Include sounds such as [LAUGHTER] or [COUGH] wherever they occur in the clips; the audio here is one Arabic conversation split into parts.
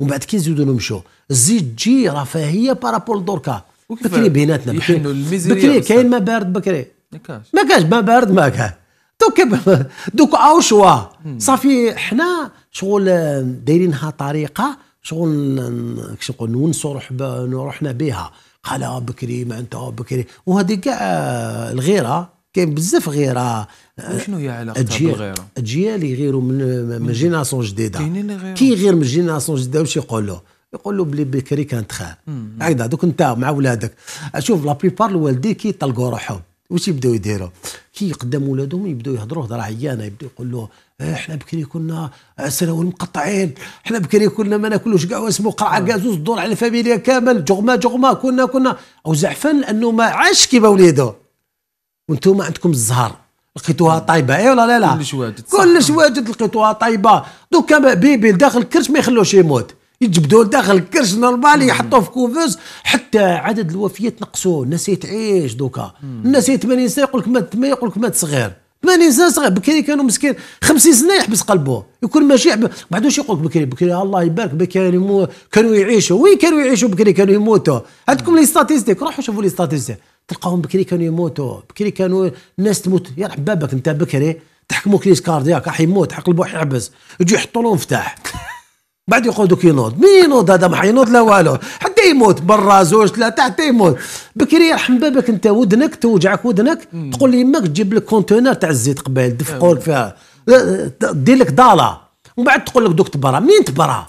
ومن بعد كي نزيدو نمشوا زيد تجي رفاهيه بارابول دركا بكري بيناتنا بكري بكري كاين ما بارد بكري ما كاش ما بارد ما كان دوك [LAUGHS] دوك او شوا صافي حنا شغل آه، دايرينها طريقه شغل آه، كش نقول نونسوا روحنا بها قال آه، بكري ما انت بكري وهذه كاع الغيره كاين بزاف غيره شنو هي علاقتها بالغيره اجيال يغيروا من من جيناسيون جديده كي يغير من جيناسيون جديده واش يقول له يقول له بلي بكري كان تخان هكذا دوك انت مع ولادك شوف لا بليبار الوالدين كي يطلقوا روحهم واش يبداو يديروا كي يقدم ولادهم يبداو يهضروا هضره عيانه يبداو يقول له احنا آه، بكري كنا آه، سناول مقطعين احنا بكري كنا ما ناكلوش كاع واسمو قرعه آه. كازوز دور على الفاميليا كامل جغما جغما كنا كنا او زعفان لانه ما عاش كيما وليده وانتم عندكم الزهر لقيتوها طايبه اي ولا لا لا كلش واجد كلش واجد لقيتوها طايبه دوكا بيبي داخل الكرش ما يخلوش يموت يجبدوه داخل الكرش نورمال يحطوه في كوفوز حتى عدد الوفيات نقصوا الناس تعيش دوكا الناس 80 سنه يقول لك مات يقول لك مات صغير 80 سنه صغير بكري كانوا مسكين 50 سنه يحبس قلبه يكون ماشي ما واش يقول لك بكري بكري الله يبارك بكري كانوا يعيشوا وين كانوا يعيشوا بكري كانوا يموتوا عندكم لي ستاتيستيك روحوا شوفوا لي ستاتيستيك تلقاهم بكري كانوا يموتوا بكري كانوا الناس تموت يا حبابك بابك انت بكري تحكموا كريس كاردياك راح يموت حق البوح يحبس يجوا يحطوا له مفتاح [LAUGHS] بعد يقول دوك ينوض مين ينوض هذا ما حينوض لا والو حتى يموت برا زوج ثلاثه حتى يموت بكري يرحم بابك انت ودنك توجعك ودنك تقول لي امك تجيب لك كونتينر تاع الزيت قبيل دفقوا أيوة. لك فيها دير لك ضاله ومن بعد تقول لك دوك تبرا منين تبرا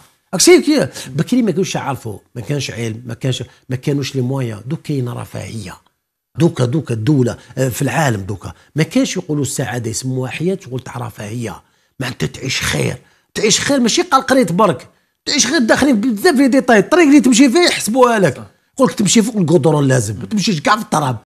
بكري ما كانوش يعرفوا ما كانش علم ما كانش ما كانوش لي موان دوك كاين رفاهيه دوكا دوكا الدوله آه، في العالم دوكا ما كانش يقولوا السعاده يسموها حياه شغل تاع رفاهيه معناتها تعيش خير تعيش خير ماشي قال قريت برك تعيش غير داخلين بزاف في ديتاي الطريق اللي تمشي فيه يحسبوها لك يقول تمشي فوق القدر لازم ما تمشيش كاع في التراب